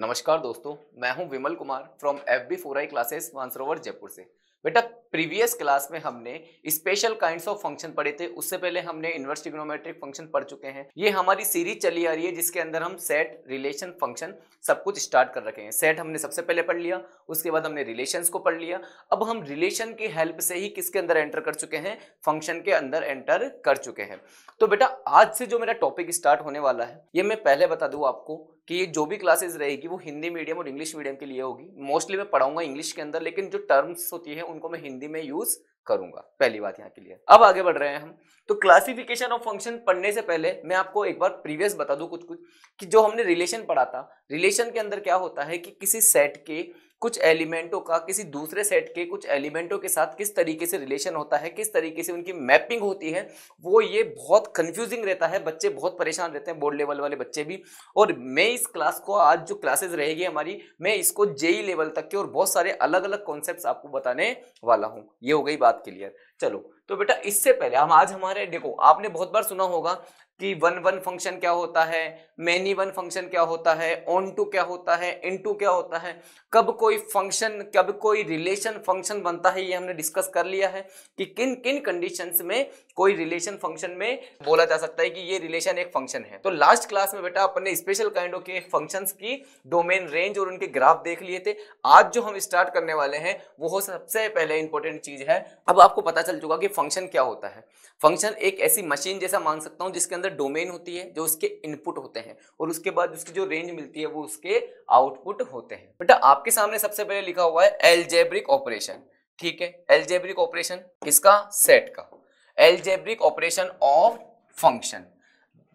नमस्कार दोस्तों मैं हूं Vimal Kumar from F B four I classes Mansarovar Jaipur से बेटा प्रीवियस क्लास में हमने स्पेशल काइंड्स ऑफ फंक्शन पढ़े थे उससे पहले हमने इन्वर्स ट्रिग्नोमेट्रिक फंक्शन पढ़ चुके हैं ये हमारी सीरीज चली आ रही है जिसके अंदर हम सेट रिलेशन फंक्शन सब कुछ स्टार्ट कर रखे हैं सेट हमने सबसे पहले पढ़ लिया उसके बाद हमने रिलेशंस को पढ़ लिया अब हम रिलेशन की हेल्प से ही किसके अंदर एंटर कर चुके हैं फंक्शन के अंदर एंटर कर चुके हैं तो बेटा आज से जो मेरा टॉपिक स्टार्ट होने वाला है ये मैं पहले बता दूँ आपको कि ये जो भी क्लासेस रहेगी वो हिंदी मीडियम और इंग्लिश मीडियम के लिए होगी मोस्टली मैं पढ़ाऊंगा इंग्लिश के अंदर लेकिन जो टर्म्स होती है उनको मैं हिंदी हिंदी में यूज करूंगा पहली बात यहाँ के लिए अब आगे बढ़ रहे हैं हम तो क्लासिफिकेशन ऑफ फंक्शन पढ़ने से पहले मैं आपको एक बार प्रीवियस बता दूं कुछ कुछ कि जो हमने रिलेशन पढ़ा था रिलेशन के अंदर क्या होता है कि किसी सेट के कुछ एलिमेंटों का किसी दूसरे सेट के कुछ एलिमेंटों के साथ किस तरीके से रिलेशन होता है किस तरीके से उनकी मैपिंग होती है वो ये बहुत कंफ्यूजिंग रहता है बच्चे बहुत परेशान रहते हैं बोर्ड लेवल वाले बच्चे भी और मैं इस क्लास को आज जो क्लासेस रहेगी हमारी मैं इसको जेई लेवल e तक के और बहुत सारे अलग अलग कॉन्सेप्ट आपको बताने वाला हूँ ये हो गई बात क्लियर चलो तो बेटा इससे पहले हम आज हमारे देखो आपने बहुत बार सुना होगा कि वन वन फंक्शन क्या होता है मैनी वन फंक्शन क्या होता है ऑन टू क्या होता है इन टू क्या होता है कब कोई फंक्शन कब कोई रिलेशन फंक्शन बनता है ये हमने डिस्कस कर लिया है कि किन किन कंडीशंस में कोई रिलेशन फंक्शन में बोला जा सकता है कि ये रिलेशन एक फंक्शन है तो लास्ट क्लास में बेटा अपने स्पेशल काइंड के फंक्शन की डोमेन रेंज और उनके ग्राफ देख लिए थे आज जो हम स्टार्ट करने वाले हैं वो सबसे पहले इंपॉर्टेंट चीज है अब आपको पता चल चुका कि फंक्शन क्या होता है फंक्शन एक ऐसी मशीन जैसा मान सकता हूँ जिसके अंदर अंदर डोमेन होती है जो उसके इनपुट होते हैं और उसके बाद उसकी जो रेंज मिलती है वो उसके आउटपुट होते हैं बेटा आपके सामने सबसे पहले लिखा हुआ है एलजेब्रिक ऑपरेशन ठीक है एलजेब्रिक ऑपरेशन किसका सेट का एलजेब्रिक ऑपरेशन ऑफ फंक्शन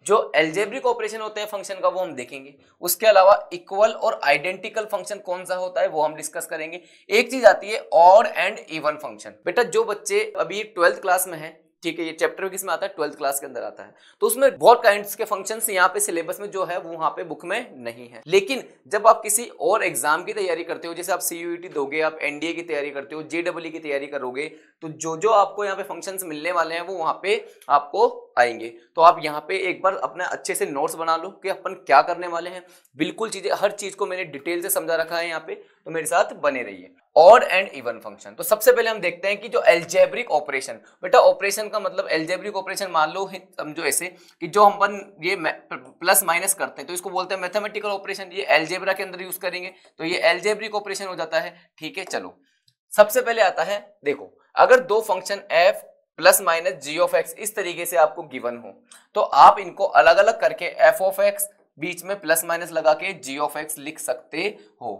जो एल्जेब्रिक ऑपरेशन होते हैं फंक्शन का वो हम देखेंगे उसके अलावा इक्वल और आइडेंटिकल फंक्शन कौन सा होता है वो हम डिस्कस करेंगे एक चीज आती है और एंड इवन फंक्शन बेटा जो बच्चे अभी ट्वेल्थ क्लास में हैं ठीक है ये चैप्टर किस में आता है ट्वेल्थ क्लास के अंदर आता है तो उसमें बहुत काइंड के फंक्शन यहाँ पे सिलेबस में जो है वो वहाँ पे बुक में नहीं है लेकिन जब आप किसी और एग्जाम की तैयारी करते हो जैसे आप सीयूटी e दोगे आप एनडीए की तैयारी करते हो जेडब्ल्यू e की तैयारी करोगे तो जो जो आपको यहाँ पे फंक्शन मिलने वाले हैं वो वहाँ पे आपको आएंगे तो आप यहाँ पे एक बार अपना अच्छे से नोट्स बना लो कि अपन क्या करने वाले हैं बिल्कुल चीजें हर चीज को मैंने डिटेल से समझा रखा है यहाँ पे तो मेरे साथ बने रहिए ऑड एंड इवन फंक्शन तो सबसे पहले हम देखते हैं कि जो एल्जेब्रिक ऑपरेशन बेटा ऑपरेशन का मतलब एलजेब्रिक ऑपरेशन मान लो समझो ऐसे कि जो हम अपन ये प्लस माइनस करते हैं तो इसको बोलते हैं मैथमेटिकल ऑपरेशन ये एलजेब्रा के अंदर यूज करेंगे तो ये एलजेब्रिक ऑपरेशन हो जाता है ठीक है चलो सबसे पहले आता है देखो अगर दो function F plus minus G of X इस तरीके से आपको गिवन हो तो आप इनको अलग अलग करके एफ ऑफ एक्स बीच में प्लस माइनस लगा के जी ऑफ एक्स लिख सकते हो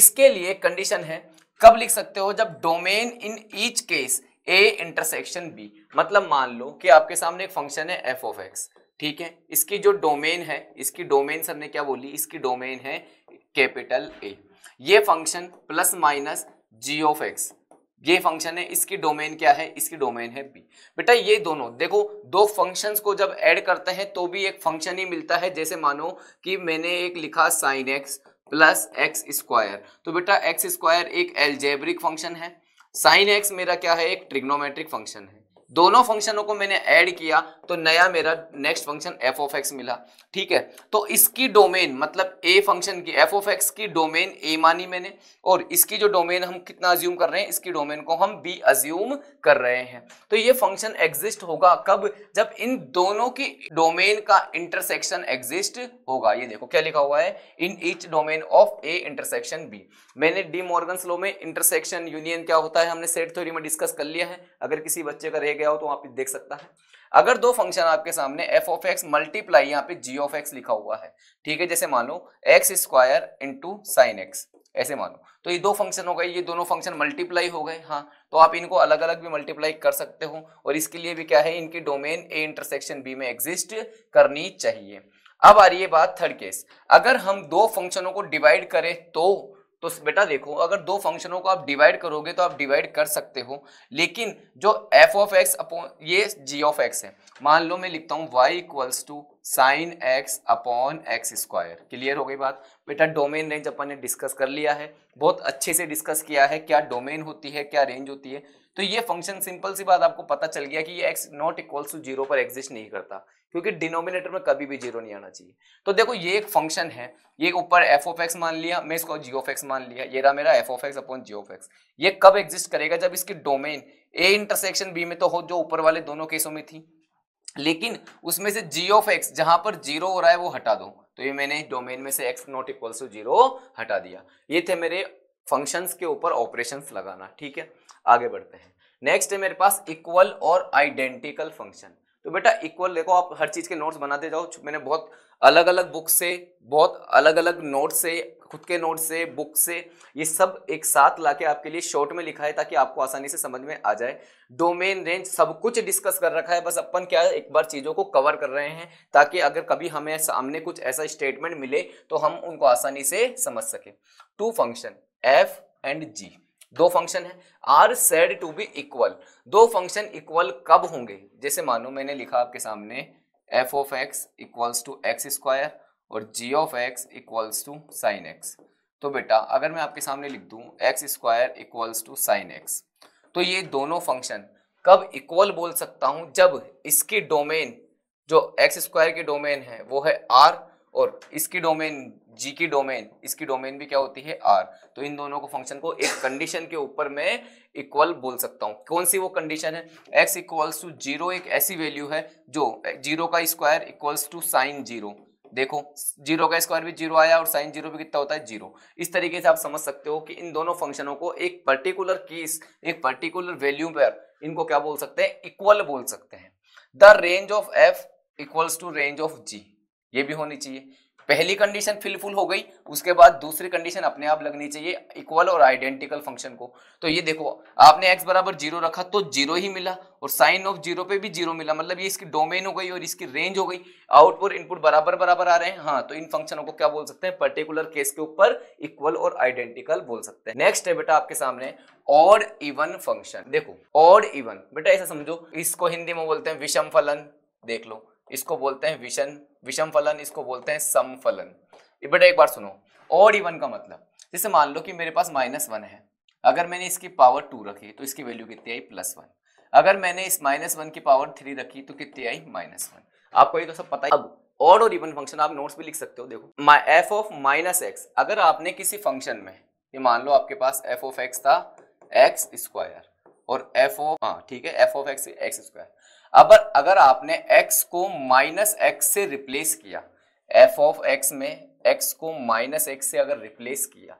इसके लिए कंडीशन है कब लिख सकते हो जब domain in each case A intersection B मतलब मान लो कि आपके सामने एक फंक्शन है एफ ऑफ एक्स ठीक है इसकी जो डोमेन है इसकी डोमेन सबने क्या बोली इसकी डोमेन है कैपिटल ए ये function plus minus G of x ये फंक्शन है इसकी डोमेन क्या है इसकी डोमेन है बी बेटा ये दोनों देखो दो फंक्शंस को जब ऐड करते हैं तो भी एक फंक्शन ही मिलता है जैसे मानो कि मैंने एक लिखा sine x plus x square तो बेटा एक्स स्क्वायर एक एल्जेब्रिक फंक्शन है साइन एक्स मेरा क्या है एक ट्रिग्नोमेट्रिक फंक्शन है दोनों फंक्शनों को मैंने ऐड किया तो नया मेरा next function f of x मिला ठीक है तो इसकी डोमेन मतलब ए फंक्शन की एफ ऑफ एक्स की डोमेन ए मानी मैंने और इसकी जो डोमेन हम कितना अज्यूम कर रहे हैं इसकी डोमेन को हम बी अज्यूम कर रहे हैं तो ये फंक्शन एग्जिस्ट होगा कब जब इन दोनों की डोमेन का इंटरसेक्शन एग्जिस्ट होगा ये देखो क्या लिखा हुआ है in each domain of A intersection B मैंने डी मॉर्गन स्लो में इंटरसेक्शन यूनियन क्या होता है हमने सेट थ्योरी में डिस्कस कर लिया है अगर किसी बच्चे का रहेगा गया हो तो वहां पे देख सकता है अगर दो फंक्शन आपके सामने एफ ऑफ एक्स मल्टीप्लाई यहाँ पे जी ऑफ एक्स लिखा हुआ है ठीक है जैसे मानो x square into sine x ऐसे मानो तो ये दो फंक्शन हो गए ये दोनों फंक्शन मल्टीप्लाई हो गए हाँ तो आप इनको अलग अलग भी मल्टीप्लाई कर सकते हो और इसके लिए भी क्या है इनकी डोमेन ए इंटरसेक्शन बी में एग्जिस्ट करनी चाहिए अब आ रही है बात थर्ड केस अगर हम दो फंक्शनों को डिवाइड करें तो तो बेटा देखो अगर दो फंक्शनों को आप डिवाइड करोगे तो आप डिवाइड कर सकते हो लेकिन जो एफ ऑफ एक्स अपॉन ये जी ऑफ एक्स है मान लो मैं लिखता हूँ y equals to sine x upon x square clear हो गई बात बेटा डोमेन रेंज अपन ने डिस्कस कर लिया है बहुत अच्छे से डिस्कस किया है क्या डोमेन होती है क्या रेंज होती है तो ये फंक्शन सिंपल सी बात आपको पता चल गया कि ये x not equals to zero पर एग्जिस्ट नहीं करता क्योंकि डिनोमिनेटर में कभी भी जीरो नहीं आना चाहिए तो देखो ये एक फंक्शन है ये ऊपर एफ ऑफ एक्स मान लिया मैं इसको जी ऑफ एक्स मान लिया ये रहा मेरा f of x upon g of x ये कब एग्जिस्ट करेगा जब इसकी डोमेन ए इंटरसेक्शन बी में तो हो जो ऊपर वाले दोनों केसों में थी लेकिन उसमें से जी ऑफ एक्स जहां पर जीरो हो रहा है वो हटा दो तो ये मैंने डोमेन में से x not equal to zero हटा दिया ये थे मेरे फंक्शंस के ऊपर ऑपरेशंस लगाना ठीक है आगे बढ़ते हैं नेक्स्ट है मेरे पास इक्वल और आइडेंटिकल फंक्शन तो बेटा इक्वल देखो आप हर चीज़ के नोट्स बनाते जाओ मैंने बहुत अलग अलग बुक से बहुत अलग अलग नोट से खुद के नोट से बुक से ये सब एक साथ लाके आपके लिए शॉर्ट में लिखा है ताकि आपको आसानी से समझ में आ जाए डोमेन रेंज सब कुछ डिस्कस कर रखा है बस अपन क्या है एक बार चीज़ों को कवर कर रहे हैं ताकि अगर कभी हमें सामने कुछ ऐसा स्टेटमेंट मिले तो हम उनको आसानी से समझ सकें two function f and g दो फंक्शन है are said to be equal दो फंक्शन इक्वल कब होंगे जैसे मानो मैंने लिखा आपके सामने f of x equals to x square और g of x equals to sine x तो बेटा अगर मैं आपके सामने लिख दूं x square equals to sine x तो ये दोनों फंक्शन कब इक्वल बोल सकता हूं जब इसकी डोमेन जो एक्स स्क्वायर की डोमेन है वो है आर और इसकी डोमेन जी की डोमेन इसकी डोमेन भी क्या होती है आर तो इन दोनों को फंक्शन को एक कंडीशन के ऊपर मैं इक्वल बोल सकता हूँ कौन सी वो कंडीशन है एक्स इक्वल्स टू जीरो एक ऐसी वैल्यू है जो जीरो का square equals to sine zero देखो जीरो का स्क्वायर भी जीरो आया और साइन जीरो भी कितना होता है जीरो इस तरीके से आप समझ सकते हो कि इन दोनों फंक्शनों को एक पर्टिकुलर केस एक पर्टिकुलर वैल्यू पर इनको क्या बोल सकते हैं इक्वल बोल सकते हैं the range of f equals to range of g ये भी होनी चाहिए पहली कंडीशन फिलफुल हो गई उसके बाद दूसरी कंडीशन अपने आप लगनी चाहिए इक्वल और आइडेंटिकल फंक्शन को तो ये देखो आपने एक्स बराबर जीरो रखा तो जीरो ही मिला और साइन ऑफ जीरो पे भी जीरो मिला मतलब ये इसकी डोमेन हो गई और इसकी रेंज हो गई आउटपुट इनपुट बराबर बराबर आ रहे हैं हाँ तो इन फंक्शनों को क्या बोल सकते हैं पर्टिकुलर केस के ऊपर इक्वल और आइडेंटिकल बोल सकते हैं नेक्स्ट है बेटा आपके सामने ऑड इवन फंक्शन देखो ऑड इवन बेटा ऐसा समझो इसको हिंदी में बोलते हैं विषम फलन देख लो इसको बोलते हैं विषम विषम फलन इसको बोलते हैं सम फलन बेटा एक बार सुनो और इवन का मतलब जैसे मान लो कि मेरे पास माइनस वन है अगर मैंने इसकी पावर टू रखी तो इसकी वैल्यू कितनी आई प्लस वन अगर मैंने इस माइनस वन की पावर थ्री रखी तो कितनी आई माइनस वन आपको ये तो सब पता है अब और और इवन फंक्शन आप नोट्स भी लिख सकते हो देखो एफ ऑफ माइनस एक्स अगर आपने किसी फंक्शन में ये मान लो आपके पास एफ ऑफ एक्स था एक्स स्क्वायर और एफ ऑफ हाँ ठीक है f of x x square अब अगर आपने x को माइनस एक्स से रिप्लेस किया एफ ऑफ एक्स में x को माइनस एक्स से अगर रिप्लेस किया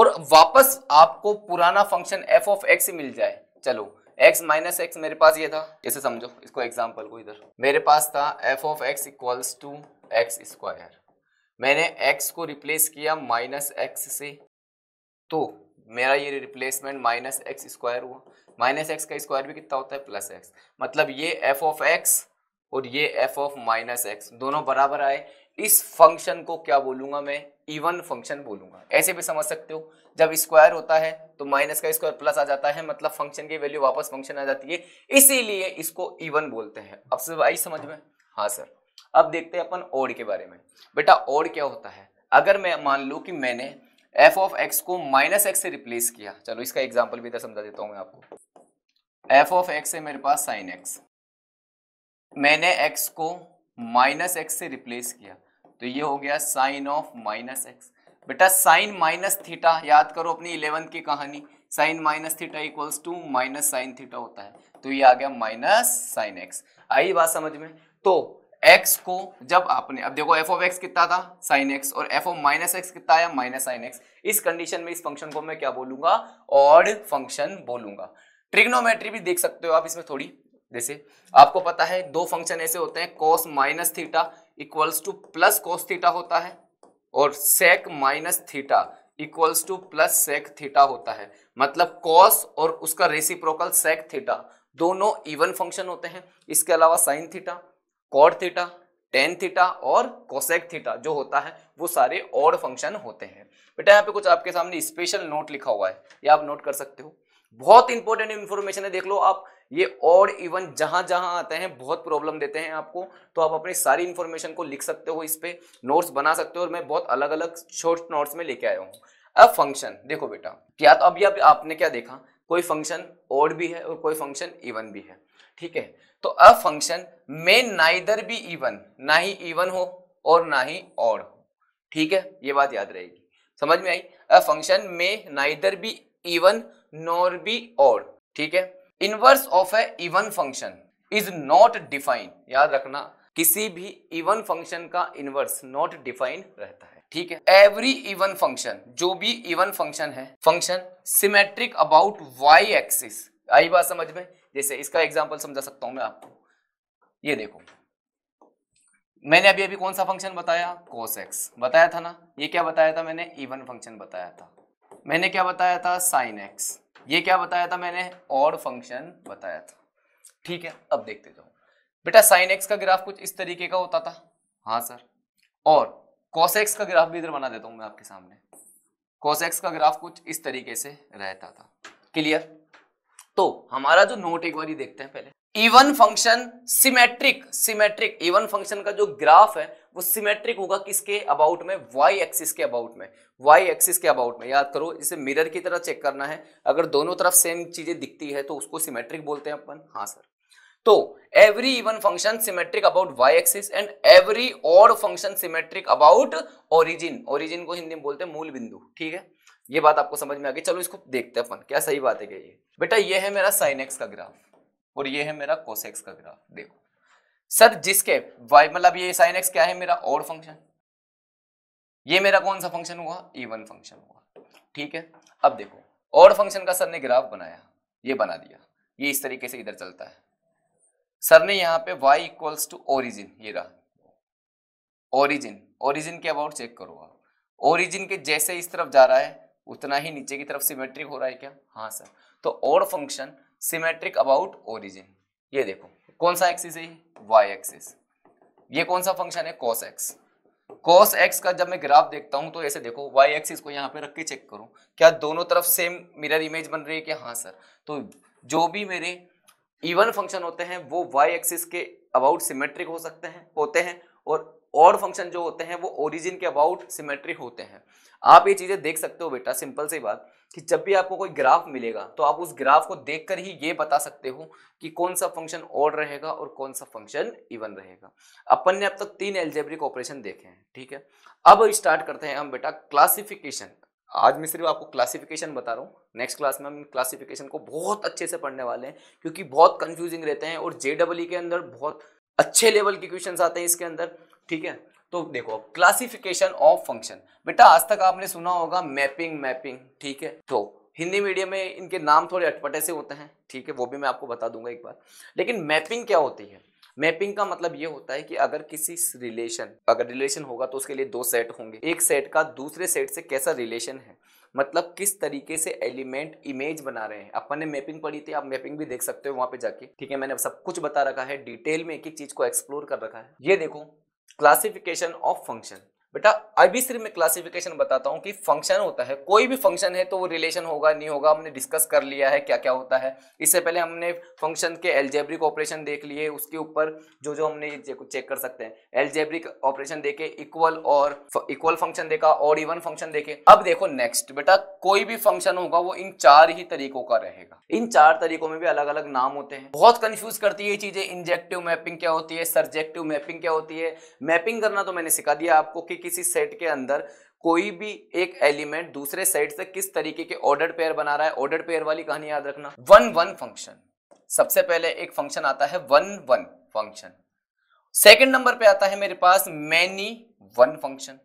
और वापस आपको पुराना फंक्शन एफ ऑफ एक्स मिल जाए चलो x माइनस एक्स मेरे पास ये था इसे समझो इसको एग्जाम्पल को इधर मेरे पास था f of x equals to x square मैंने x को रिप्लेस किया माइनस एक्स से तो मेरा ये रिप्लेसमेंट माइनस एक्स स्क्वायर हुआ माइनस एक्स का स्क्वायर भी कितना होता है प्लस एक्स मतलब ये एफ ऑफ एक्स और ये एफ ऑफ माइनस एक्स दोनों बराबर आए इस फंक्शन को क्या बोलूंगा मैं इवन फंक्शन बोलूंगा ऐसे भी समझ सकते हो जब स्क्वायर होता है तो माइनस का स्क्वायर प्लस आ जाता है मतलब फंक्शन की वैल्यू वापस फंक्शन आ जाती है इसीलिए इसको इवन बोलते हैं अब सब आई समझ में हाँ सर अब देखते हैं अपन ओड के बारे में बेटा ओड क्या होता है अगर मैं मान लू कि मैंने एफ ऑफ एक्स को माइनस एक्स से रिप्लेस किया चलो इसका एग्जाम्पल भी इधर समझा देता हूं मैं आपको एफ ऑफ एक्स है मेरे पास साइन एक्स मैंने एक्स को माइनस एक्स से रिप्लेस किया तो ये हो गया साइन ऑफ माइनस एक्स बेटा साइन माइनस थीटा याद करो अपनी इलेवंथ की कहानी sine minus theta equals to minus sine theta होता है तो ये आ गया माइनस साइन एक्स आई बात समझ में तो एक्स को जब आपने अब देखो एफ ऑफ एक्स कितना था साइन एक्स और एफ ऑफ माइनस एक्स कितना आया माइनस साइन एक्स इस कंडीशन में इस फंक्शन को मैं क्या बोलूंगा ऑड फंक्शन बोलूंगा ट्रिग्नोमेट्री भी देख सकते हो आप इसमें थोड़ी जैसे आपको पता है दो फंक्शन ऐसे होते हैं cos minus theta equals to plus cos theta होता है और sec minus theta equals to plus sec theta होता है मतलब कॉस और उसका रेसिप्रोकल सेक थीटा दोनों इवन फंक्शन होते हैं इसके अलावा sine theta cot theta tan theta और कोसेक थीटा जो होता है वो सारे और फंक्शन होते हैं बेटा यहाँ पे कुछ आपके सामने स्पेशल नोट लिखा हुआ है ये आप नोट कर सकते हो बहुत इंपॉर्टेंट इन्फॉर्मेशन है देख लो आप ये और इवन जहां जहां आते हैं बहुत प्रॉब्लम देते हैं आपको तो आप अपनी सारी इन्फॉर्मेशन को लिख सकते हो इस पर नोट्स बना सकते हो और मैं बहुत अलग अलग शॉर्ट नोट्स में लेके आया हूँ अब फंक्शन देखो बेटा क्या तो अभी आप, आपने क्या देखा कोई फंक्शन ओड भी है और कोई फंक्शन इवन भी है ठीक है तो अ फंक्शन में ना इधर भी इवन ना ही इवन हो और ना ही ओड हो ठीक है ये बात याद रहेगी समझ में आई अ फंक्शन में ना इधर भी इवन नॉर बी ओड ठीक है inverse of a even function is not define याद रखना किसी भी इवन फंक्शन का इनवर्स नॉट डिफाइन रहता है ठीक है एवरी इवन फंक्शन जो भी इवन फंक्शन है function symmetric about y axis आई बात समझ में जैसे इसका एग्जाम्पल समझा सकता हूं मैं आपको ये देखो मैंने अभी अभी कौन सा फंक्शन बताया कोस एक्स बताया था ना ये क्या बताया था मैंने इवन फंक्शन बताया था मैंने क्या बताया था साइन एक्स ये क्या बताया था मैंने और फंक्शन बताया था ठीक है अब देखते जाओ बेटा साइन एक्स का ग्राफ कुछ इस तरीके का होता था हाँ सर और कॉसेक्स का ग्राफ भी इधर बना देता हूं मैं आपके सामने कॉसेक्स का ग्राफ कुछ इस तरीके से रहता था क्लियर तो हमारा जो नोट एक बार देखते हैं पहले even function symmetric symmetric even function का जो ग्राफ है वो सिमेट्रिक होगा किसके अबाउट में वाई एक्सिस के अबाउट में वाई एक्सिस के अबाउट में याद करो इसे मिरर की तरह चेक करना है अगर दोनों तरफ सेम चीजें दिखती है तो उसको सिमेट्रिक बोलते हैं अपन हाँ सर तो every even function symmetric about y axis and every odd function symmetric about origin origin को हिंदी में बोलते हैं मूल बिंदु ठीक है ये बात आपको समझ में आ गई चलो इसको देखते हैं अपन क्या सही बात है ये बेटा ये है मेरा साइन एक्स का ग्राफ और ये है मेरा कोस एक्स का ग्राफ देखो सर जिसके वाई मतलब ये साइन एक्स क्या है मेरा और फंक्शन ये मेरा कौन सा फंक्शन हुआ इवन फंक्शन हुआ ठीक है अब देखो और फंक्शन का सर ने ग्राफ बनाया ये बना दिया ये इस तरीके से इधर चलता है सर ने यहाँ पे y इक्वल्स टू ओरिजिन ये रहा ओरिजिन ओरिजिन के अबाउट चेक करो आप ओरिजिन के जैसे इस तरफ जा रहा है उतना ही नीचे की तरफ सिमेट्रिक हो रहा है क्या हाँ सर तो और फंक्शन सिमेट्रिक अबाउट ओरिजिन ये देखो कौन सा एक्सिस है वाई एक्सिस ये कौन सा फंक्शन है कॉस एक्स कॉस एक्स का जब मैं ग्राफ देखता हूं तो ऐसे देखो वाई एक्सिस को यहाँ पे रख के चेक करूं क्या दोनों तरफ सेम मिरर इमेज बन रही है क्या हाँ सर तो जो भी मेरे इवन फंक्शन होते हैं वो वाई एक्सिस के अबाउट सिमेट्रिक हो सकते हैं होते हैं और और फंक्शन जो होते हैं वो ओरिजिन के अबाउट सिमेट्रिक होते हैं आप ये चीज़ें देख सकते हो बेटा सिंपल सी बात कि जब भी आपको कोई ग्राफ मिलेगा तो आप उस ग्राफ को देखकर ही ये बता सकते हो कि कौन सा फंक्शन ऑड रहेगा और कौन सा फंक्शन इवन रहेगा अपन ने अब तक तो तीन एल्जेब्रिक ऑपरेशन देखे हैं ठीक है अब स्टार्ट करते हैं हम बेटा क्लासिफिकेशन आज मैं सिर्फ आपको क्लासिफिकेशन बता रहा हूँ नेक्स्ट क्लास में हम क्लासिफिकेशन को बहुत अच्छे से पढ़ने वाले हैं क्योंकि बहुत कंफ्यूजिंग रहते हैं और जे e के अंदर बहुत अच्छे लेवल के क्वेश्चन आते हैं इसके अंदर ठीक है तो देखो क्लासिफिकेशन ऑफ फंक्शन बेटा आज तक आपने सुना होगा मैपिंग मैपिंग ठीक है तो हिंदी मीडियम में इनके नाम थोड़े अटपटे से होते हैं ठीक है वो भी मैं आपको बता दूंगा एक बार लेकिन मैपिंग क्या होती है मैपिंग का मतलब ये होता है कि अगर किसी रिलेशन अगर रिलेशन होगा तो उसके लिए दो सेट होंगे एक सेट का दूसरे सेट से कैसा रिलेशन है मतलब किस तरीके से एलिमेंट इमेज बना रहे हैं अपन ने मैपिंग पढ़ी थी आप मैपिंग भी देख सकते हो वहां पे जाके ठीक है मैंने सब कुछ बता रखा है डिटेल में एक एक चीज को एक्सप्लोर कर रखा है ये देखो क्लासिफिकेशन ऑफ फंक्शन बेटा अभी सिर्फ मैं क्लासिफिकेशन बताता हूँ कि फंक्शन होता है कोई भी फंक्शन है तो वो रिलेशन होगा नहीं होगा हमने डिस्कस कर लिया है क्या क्या होता है इससे पहले हमने फंक्शन के एलजेब्रिक ऑपरेशन देख लिए उसके ऊपर जो जो हमने चेक कर सकते हैं एलजेब्रिक ऑपरेशन देखे इक्वल और इक्वल फंक्शन देखा और इवन फंक्शन देखे अब देखो नेक्स्ट बेटा कोई भी फंक्शन होगा वो इन चार ही तरीकों का रहेगा इन चार तरीकों में भी अलग अलग नाम होते हैं बहुत कंफ्यूज करती है चीजें इंजेक्टिव मैपिंग क्या होती है सरजेक्टिव मैपिंग क्या होती है मैपिंग करना तो मैंने सिखा दिया आपको कि किसी सेट के अंदर कोई भी एक एलिमेंट दूसरे सेट से किस तरीके के ऑर्डर पेयर बना रहा है ऑर्डर पेयर वाली कहानी याद रखना वन वन फंक्शन सबसे पहले एक फंक्शन आता है one one function second number पे आता है मेरे पास मैनी वन फंक्शन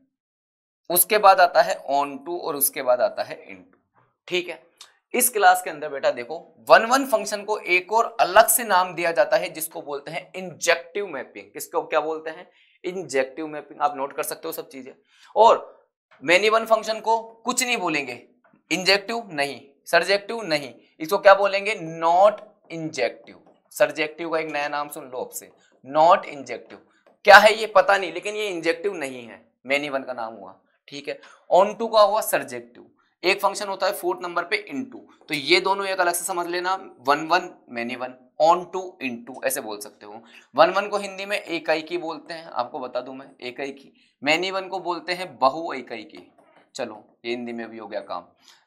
उसके बाद आता है ऑन टू और उसके बाद आता है इन टू ठीक है इस क्लास के अंदर बेटा देखो वन वन फंक्शन को एक और अलग से नाम दिया जाता है जिसको बोलते हैं इंजेक्टिव मैपिंग किसको क्या बोलते हैं इंजेक्टिव मैपिंग आप नोट कर सकते हो सब चीजें और मेनी वन फंक्शन को कुछ नहीं बोलेंगे इंजेक्टिव नहीं सर्जेक्टिव नहीं इसको क्या बोलेंगे नॉट इंजेक्टिव सर्जेक्टिव का एक नया नाम सुन लो आपसे नॉट इंजेक्टिव क्या है ये पता नहीं लेकिन ये इंजेक्टिव नहीं है मेनी वन का नाम हुआ ठीक है ऑन टू का हुआ सर्जेक्टिव एक फंक्शन होता है फोर्थ नंबर पे इन टू तो ये दोनों एक अलग से समझ लेना one one many one onto into ऐसे बोल सकते हो वन वन को हिंदी में एकाई की बोलते हैं आपको बता दू मैं एकाई की मैनी वन को बोलते हैं बहु एकाई की चलो ये हिंदी में भी हो गया काम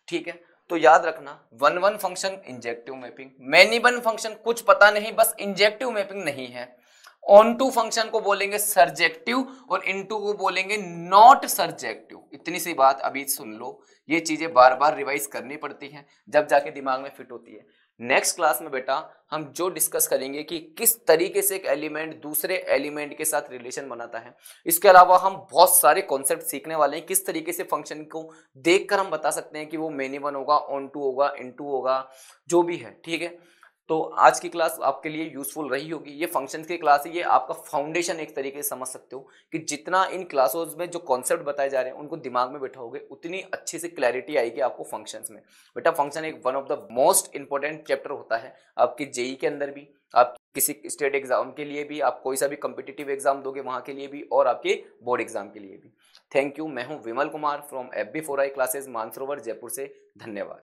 ठीक है तो याद रखना one one function injective mapping many one function कुछ पता नहीं बस इंजेक्टिव मैपिंग नहीं है ऑन टू फंक्शन को बोलेंगे सर्जेक्टिव और इन टू को बोलेंगे नॉट सर्जेक्टिव इतनी सी बात अभी सुन लो ये चीजें बार बार रिवाइज करनी पड़ती हैं जब जाके दिमाग में फिट होती है नेक्स्ट क्लास में बेटा हम जो डिस्कस करेंगे कि किस तरीके से एक एलिमेंट दूसरे एलिमेंट के साथ रिलेशन बनाता है इसके अलावा हम बहुत सारे कॉन्सेप्ट सीखने वाले हैं किस तरीके से फंक्शन को देखकर हम बता सकते हैं कि वो मेनी वन होगा ऑन टू होगा इन टू होगा जो भी है ठीक है तो आज की क्लास आपके लिए यूजफुल रही होगी ये फंक्शंस की क्लास है ये आपका फाउंडेशन एक तरीके से समझ सकते हो कि जितना इन क्लासेस में जो कॉन्सेप्ट बताए जा रहे हैं उनको दिमाग में बैठाओगे उतनी अच्छे से क्लैरिटी आएगी आपको फंक्शंस में बेटा फंक्शन एक one of the most important chapter होता है आपके जेई e के अंदर भी आप किसी स्टेट एग्जाम के लिए भी आप कोई सा भी कम्पिटिटिव एग्जाम दोगे वहाँ के लिए भी और आपके बोर्ड एग्जाम के लिए भी थैंक यू मैं हूँ Vimal Kumar from F B four I classes Mansarovar Jaipur से धन्यवाद